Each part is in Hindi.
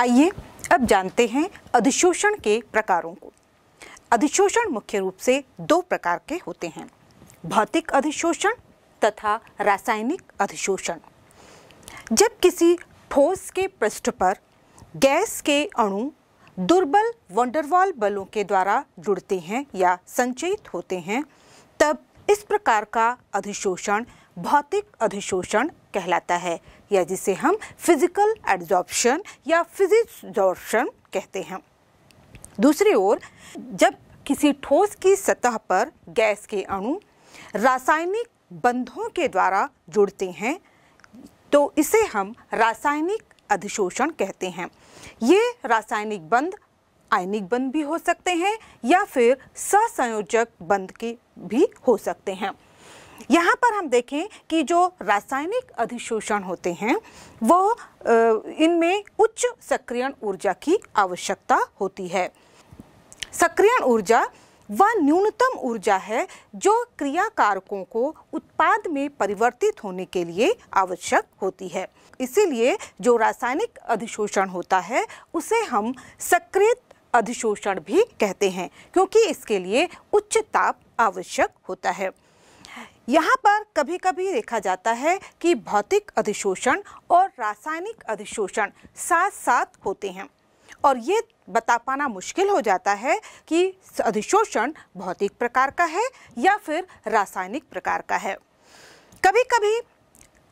आइए अब जानते हैं अधिशोषण के प्रकारों को अधिशोषण मुख्य रूप से दो प्रकार के होते हैं भौतिक अधिशोषण तथा रासायनिक अधिशोषण जब किसी ठोस के पृष्ठ पर गैस के अणु दुर्बल वंडरवॉल बलों के द्वारा जुड़ते हैं या संचयित होते हैं तब इस प्रकार का अधिशोषण भौतिक अधिशोषण कहलाता है या जिसे हम फिजिकल एड्जॉर्प्शन या फिजिजॉर्प्शन कहते हैं दूसरी ओर जब किसी ठोस की सतह पर गैस के अणु रासायनिक बंधों के द्वारा जुड़ते हैं तो इसे हम रासायनिक अधिशोषण कहते हैं ये रासायनिक बंध आयनिक बंध भी हो सकते हैं या फिर ससंयोजक बंध के भी हो सकते हैं यहाँ पर हम देखें कि जो रासायनिक अधिशोषण होते हैं वो इनमें उच्च सक्रियण ऊर्जा की आवश्यकता होती है सक्रियण ऊर्जा वह न्यूनतम ऊर्जा है जो क्रिया कारकों को उत्पाद में परिवर्तित होने के लिए आवश्यक होती है इसीलिए जो रासायनिक अधिशोषण होता है उसे हम सक्रियत अधिशोषण भी कहते हैं क्योंकि इसके लिए उच्च ताप आवश्यक होता है यहाँ पर कभी कभी देखा जाता है कि भौतिक अधिशोषण और रासायनिक अधिशोषण साथ साथ होते हैं और ये बता पाना मुश्किल हो जाता है कि अधिशोषण भौतिक प्रकार का है या फिर रासायनिक प्रकार का है कभी कभी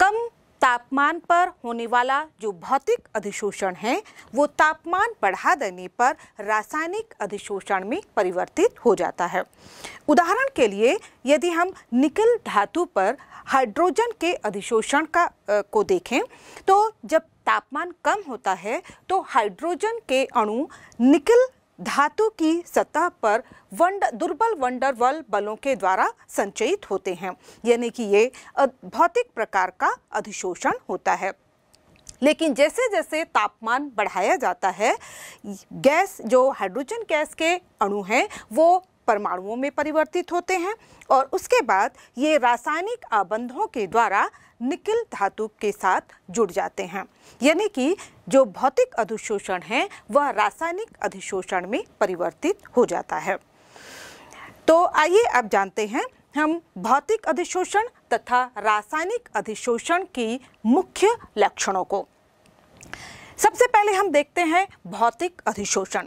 कम तापमान पर होने वाला जो भौतिक अधिशोषण है वो तापमान बढ़ा देने पर रासायनिक अधिशोषण में परिवर्तित हो जाता है उदाहरण के लिए यदि हम निकल धातु पर हाइड्रोजन के अधिशोषण का आ, को देखें तो जब तापमान कम होता है तो हाइड्रोजन के अणु निकल धातु की सतह पर वंड दुर्बल वंडरवल बलों के द्वारा संचयित होते हैं यानी कि ये भौतिक प्रकार का अधिशोषण होता है लेकिन जैसे जैसे तापमान बढ़ाया जाता है गैस जो हाइड्रोजन गैस के अणु हैं वो परमाणुओं में परिवर्तित होते हैं और उसके बाद ये रासायनिक आबंधों के द्वारा निकिल धातु के साथ जुड़ जाते हैं यानी कि जो भौतिक अधिशोषण है वह रासायनिक अधिशोषण में परिवर्तित हो जाता है तो आइए अब जानते हैं हम भौतिक अधिशोषण तथा रासायनिक अधिशोषण की मुख्य लक्षणों को सबसे पहले हम देखते हैं भौतिक अधिशोषण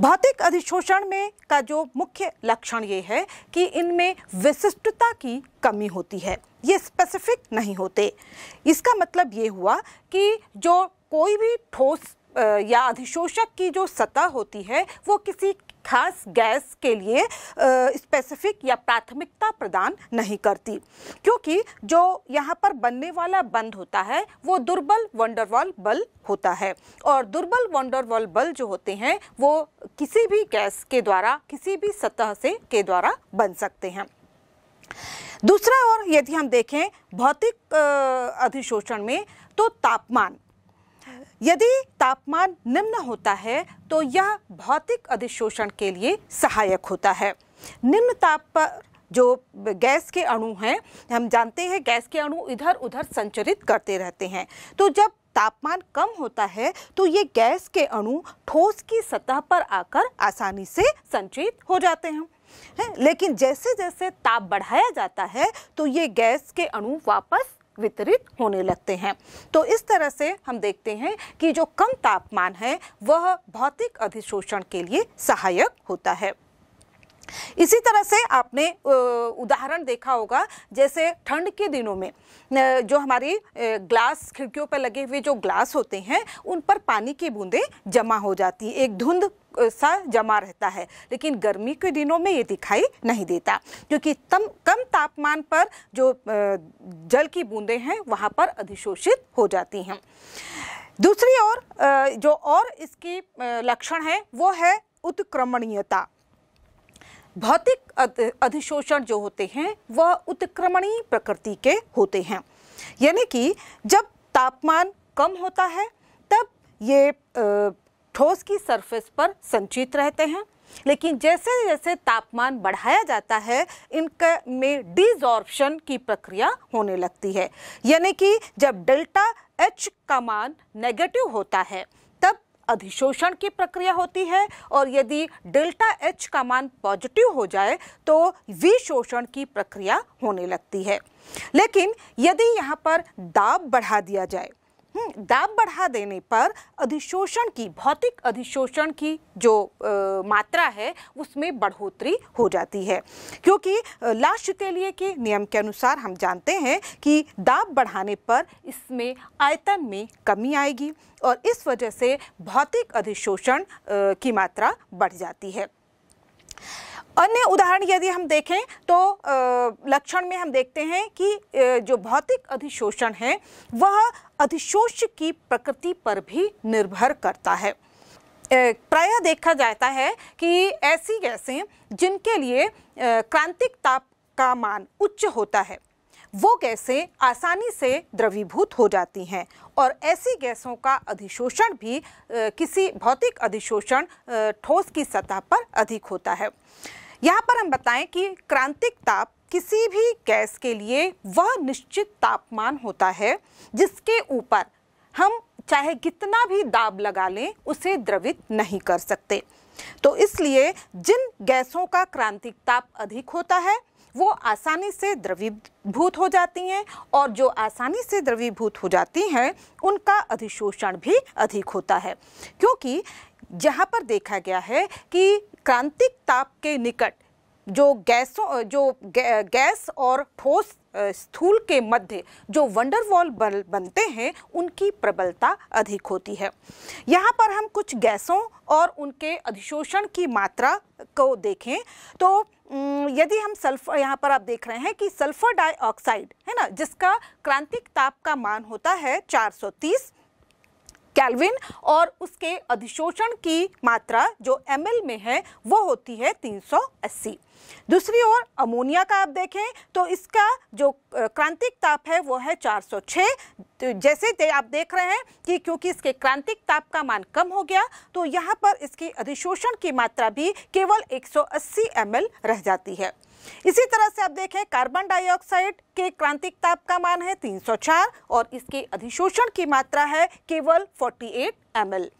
भौतिक अधिशोषण में का जो मुख्य लक्षण ये है कि इनमें विशिष्टता की कमी होती है ये स्पेसिफिक नहीं होते इसका मतलब ये हुआ कि जो कोई भी ठोस या अधिशोषक की जो सतह होती है वो किसी खास गैस के लिए स्पेसिफिक या प्राथमिकता प्रदान नहीं करती क्योंकि जो यहाँ पर बनने वाला बंद होता है वो दुर्बल वंडरवॉल बल होता है और दुर्बल वंडरवॉल बल जो होते हैं वो किसी भी गैस के द्वारा किसी भी सतह से के द्वारा बन सकते हैं दूसरा और यदि हम देखें भौतिक अधिशोषण में तो तापमान यदि तापमान निम्न होता है तो यह भौतिक अधिशोषण के लिए सहायक होता है निम्न ताप पर जो गैस के अणु हैं हम जानते हैं गैस के अणु इधर उधर संचरित करते रहते हैं तो जब तापमान कम होता है तो ये गैस के अणु ठोस की सतह पर आकर आसानी से संचित हो जाते हैं है? लेकिन जैसे जैसे ताप बढ़ाया जाता है तो ये गैस के अणु वापस वितरित होने लगते हैं तो इस तरह से हम देखते हैं कि जो कम तापमान है वह भौतिक अधिशोषण के लिए सहायक होता है इसी तरह से आपने उदाहरण देखा होगा जैसे ठंड के दिनों में जो हमारी ग्लास खिड़कियों पर लगे हुए जो ग्लास होते हैं उन पर पानी की बूंदें जमा हो जाती है एक धुंध सा जमा रहता है लेकिन गर्मी के दिनों में ये दिखाई नहीं देता क्योंकि तम कम तापमान पर जो जल की बूंदें हैं वहाँ पर अधिशोषित हो जाती हैं दूसरी ओर जो और इसकी लक्षण है वो है उत्क्रमणीयता भौतिक अधिशोषण जो होते हैं वह उत्क्रमणीय प्रकृति के होते हैं यानी कि जब तापमान कम होता है तब ये ठोस की सरफेस पर संचित रहते हैं लेकिन जैसे जैसे तापमान बढ़ाया जाता है इनके में डिजॉर्प्शन की प्रक्रिया होने लगती है यानी कि जब डेल्टा एच का मान नेगेटिव होता है तब अधिशोषण की प्रक्रिया होती है और यदि डेल्टा एच का मान पॉजिटिव हो जाए तो विशोषण की प्रक्रिया होने लगती है लेकिन यदि यहाँ पर दाब बढ़ा दिया जाए हम्म, दाब बढ़ा देने पर अधिशोषण की भौतिक अधिशोषण की जो आ, मात्रा है उसमें बढ़ोतरी हो जाती है क्योंकि लाश के लिए के नियम के अनुसार हम जानते हैं कि दाब बढ़ाने पर इसमें आयतन में कमी आएगी और इस वजह से भौतिक अधिशोषण की मात्रा बढ़ जाती है अन्य उदाहरण यदि हम देखें तो लक्षण में हम देखते हैं कि जो भौतिक अधिशोषण है वह अधिशोष की प्रकृति पर भी निर्भर करता है प्रायः देखा जाता है कि ऐसी गैसें जिनके लिए क्रांतिक ताप का मान उच्च होता है वो गैसें आसानी से द्रवीभूत हो जाती हैं और ऐसी गैसों का अधिशोषण भी किसी भौतिक अधिशोषण ठोस की सतह पर अधिक होता है यहाँ पर हम बताएं कि क्रांतिक ताप किसी भी गैस के लिए वह निश्चित तापमान होता है जिसके ऊपर हम चाहे कितना भी दाब लगा लें उसे द्रवित नहीं कर सकते तो इसलिए जिन गैसों का क्रांतिक ताप अधिक होता है वो आसानी से द्रवीभूत हो जाती हैं और जो आसानी से द्रवीभूत हो जाती हैं उनका अधिशोषण भी अधिक होता है क्योंकि जहाँ पर देखा गया है कि क्रांतिक ताप के निकट जो गैसों जो गैस और ठोस स्थूल के मध्य जो वंडरवॉल बल बनते हैं उनकी प्रबलता अधिक होती है यहाँ पर हम कुछ गैसों और उनके अधिशोषण की मात्रा को देखें तो यदि हम सल्फर यहाँ पर आप देख रहे हैं कि सल्फर डाइऑक्साइड है ना जिसका क्रांतिक ताप का मान होता है 430 कैलविन और उसके अधिशोषण की मात्रा जो एम में है वो होती है 380 दूसरी ओर अमोनिया का आप देखें तो इसका जो क्रांतिक ताप है वो है 406 तो जैसे दे आप देख रहे हैं कि क्योंकि इसके क्रांतिक ताप का मान कम हो गया तो यहाँ पर इसकी अधिशोषण की मात्रा भी केवल 180 सौ रह जाती है इसी तरह से आप देखें कार्बन डाइऑक्साइड के क्रांतिक ताप का मान है 304 और इसके अधिशोषण की मात्रा है केवल 48 एट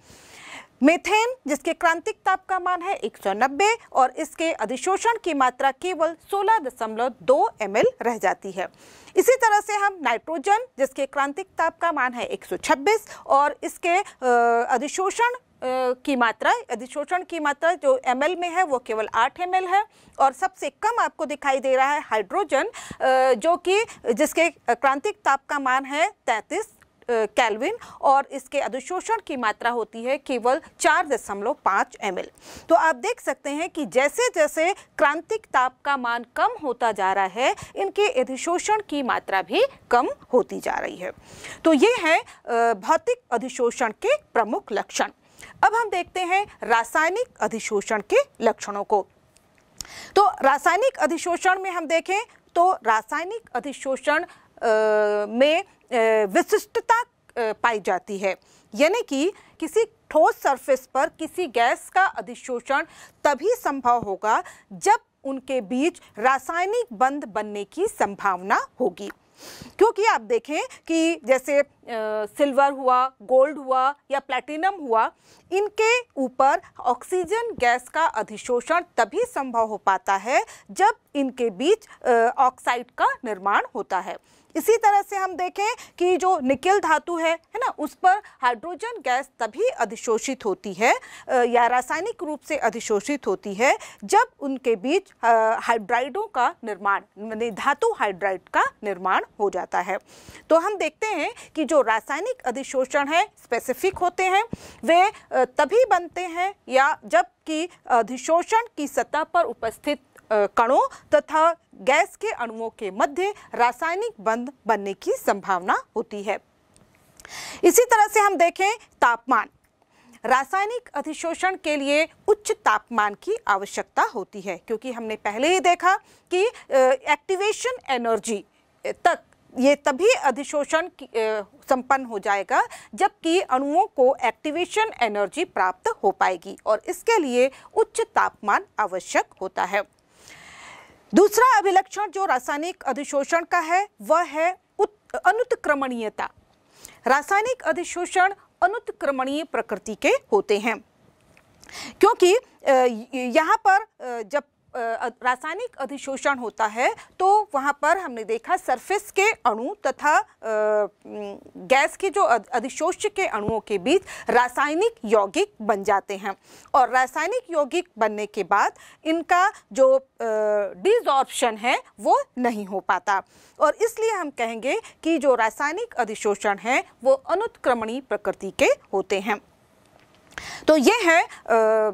मेथेन जिसके क्रांतिक ताप का मान है 190 और इसके अधिशोषण की मात्रा केवल 16.2 दशमलव रह जाती है इसी तरह से हम नाइट्रोजन जिसके क्रांतिक ताप का मान है 126 और इसके अधिशोषण की मात्रा अधिशोषण की मात्रा जो एम में है वो केवल आठ एम है और सबसे कम आपको दिखाई दे रहा है हाइड्रोजन जो कि जिसके क्रांतिक ताप का मान है तैंतीस कैलविन और इसके अधिशोषण की मात्रा होती है केवल चार दशमलव पाँच एम तो आप देख सकते हैं कि जैसे जैसे क्रांतिक ताप का मान कम होता जा रहा है इनके अधिशोषण की मात्रा भी कम होती जा रही है तो ये है भौतिक अधिशोषण के प्रमुख लक्षण अब हम देखते हैं रासायनिक अधिशोषण के लक्षणों को तो रासायनिक अधिशोषण में हम देखें तो रासायनिक अधिशोषण में विशिष्टता पाई जाती है यानी कि किसी ठोस सरफेस पर किसी गैस का अधिशोषण तभी संभव होगा जब उनके बीच रासायनिक बंध बनने की संभावना होगी क्योंकि आप देखें कि जैसे सिल्वर हुआ गोल्ड हुआ या प्लैटिनम हुआ इनके ऊपर ऑक्सीजन गैस का अधिशोषण तभी संभव हो पाता है जब इनके बीच ऑक्साइड का निर्माण होता है इसी तरह से हम देखें कि जो निकिल धातु है है ना उस पर हाइड्रोजन गैस तभी अधिशोषित होती है या रासायनिक रूप से अधिशोषित होती है जब उनके बीच हाइड्राइडों का निर्माण धातु हाइड्राइड का निर्माण हो जाता है तो हम देखते हैं कि जो रासायनिक अधिशोषण है स्पेसिफिक होते हैं वे तभी बनते हैं या जब कि अधिशोषण की सतह पर उपस्थित कणों तथा गैस के अणुओं के मध्य रासायनिक बंध बनने की संभावना होती है इसी तरह से हम देखें तापमान रासायनिक अधिशोषण के लिए उच्च तापमान की आवश्यकता होती है क्योंकि हमने पहले ही देखा कि एक्टिवेशन एनर्जी तक ये तभी अधिशोषण संपन्न हो जाएगा जबकि अणुओं को एक्टिवेशन एनर्जी प्राप्त हो पाएगी और इसके लिए उच्च तापमान आवश्यक होता है दूसरा अभिलक्षण जो रासायनिक अधिशोषण का है वह है अनुत्क्रमणीयता रासायनिक अधिशोषण अनुत्क्रमणीय प्रकृति के होते हैं क्योंकि यहाँ पर जब रासायनिक अधिशोषण होता है तो वहाँ पर हमने देखा सरफेस के अणु तथा गैस के जो अधिशोष्य के अणुओं के बीच रासायनिक यौगिक बन जाते हैं और रासायनिक यौगिक बनने के बाद इनका जो डिजॉर्प्शन है वो नहीं हो पाता और इसलिए हम कहेंगे कि जो रासायनिक अधिशोषण है वो अनुत्क्रमणी प्रकृति के होते हैं तो ये है आ,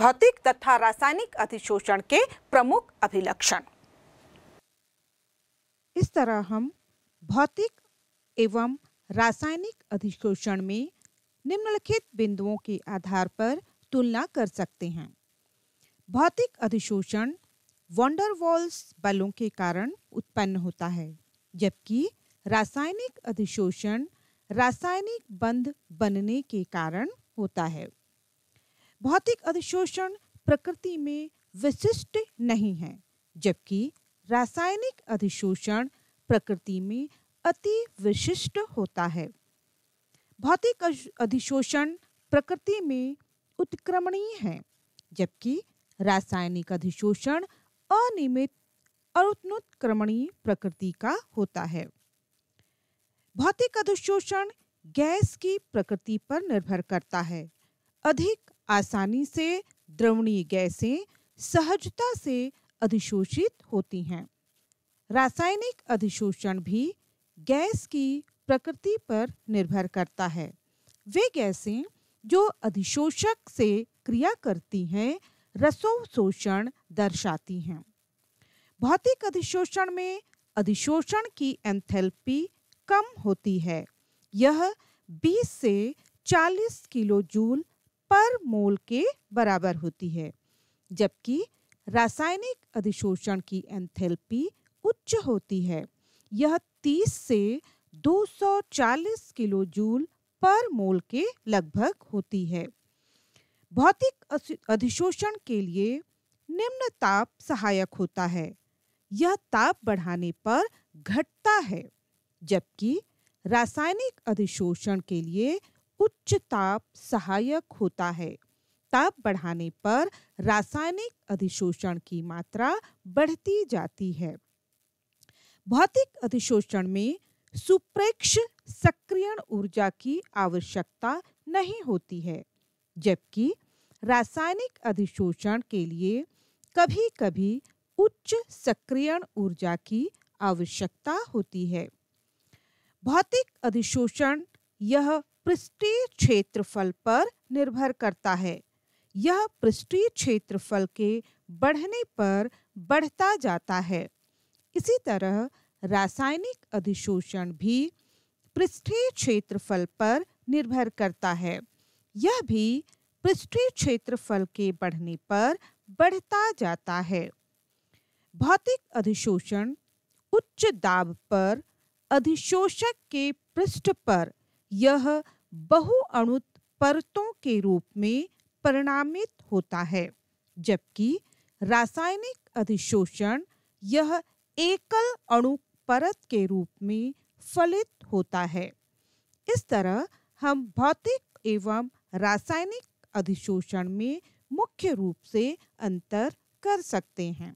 भौतिक तथा रासायनिक अधिशोषण के प्रमुख अभिलक्षण इस तरह हम भौतिक एवं रासायनिक अधिशोषण में निम्नलिखित बिंदुओं के आधार पर तुलना कर सकते हैं भौतिक अधिशोषण वॉन्डरवॉल्स बलों के कारण उत्पन्न होता है जबकि रासायनिक अधिशोषण रासायनिक बंध बनने के कारण होता है भौतिक अधिशोषण प्रकृति में विशिष्ट नहीं है जबकि रासायनिक अधिशोषण प्रकृति में अति विशिष्ट होता है भौतिक अधिशोषण प्रकृति में उत्क्रमणीय है जबकि रासायनिक अधिशोषण अनियमित और उत्क्रमणीय प्रकृति का होता है भौतिक अधिशोषण गैस की प्रकृति पर निर्भर करता है अधिक आसानी से द्रवणीय गैसें सहजता से अधिशोषित होती हैं रासायनिक अधिशोषण भी गैस की प्रकृति पर निर्भर करता है वे गैसें जो अधिशोषक से क्रिया करती हैं रसोशोषण दर्शाती हैं भौतिक अधिशोषण में अधिशोषण की एंथैल्पी कम होती है यह 20 से 40 किलो जूल पर मोल के बराबर होती है जबकि रासायनिक अधिशोषण की एंथेल्पी उच्च होती है यह 30 से 240 किलो जूल पर मोल के लगभग होती है भौतिक अधिशोषण के लिए निम्न ताप सहायक होता है यह ताप बढ़ाने पर घटता है जबकि रासायनिक अधिशोषण के लिए उच्च ताप सहायक होता है ताप बढ़ाने पर रासायनिक अधिशोषण की मात्रा बढ़ती जाती है भौतिक अधिशोषण में सुप्रेक्ष सक्रियण ऊर्जा की आवश्यकता नहीं होती है जबकि रासायनिक अधिशोषण के लिए कभी कभी उच्च सक्रियण ऊर्जा की आवश्यकता होती है भौतिक अधिशोषण यह पृष्ठीय क्षेत्रफल पर निर्भर करता है यह पृष्ठीय क्षेत्रफल के बढ़ने पर बढ़ता जाता है इसी तरह रासायनिक अधिशोषण भी पृष्ठीय क्षेत्रफल पर निर्भर करता है यह भी पृष्ठीय क्षेत्रफल के बढ़ने पर बढ़ता जाता है भौतिक अधिशोषण उच्च दाब पर अधिशोषक के पृष्ठ पर यह बहुअणुत परतों के रूप में परिणामित होता है जबकि रासायनिक अधिशोषण यह एकल अणु परत के रूप में फलित होता है इस तरह हम भौतिक एवं रासायनिक अधिशोषण में मुख्य रूप से अंतर कर सकते हैं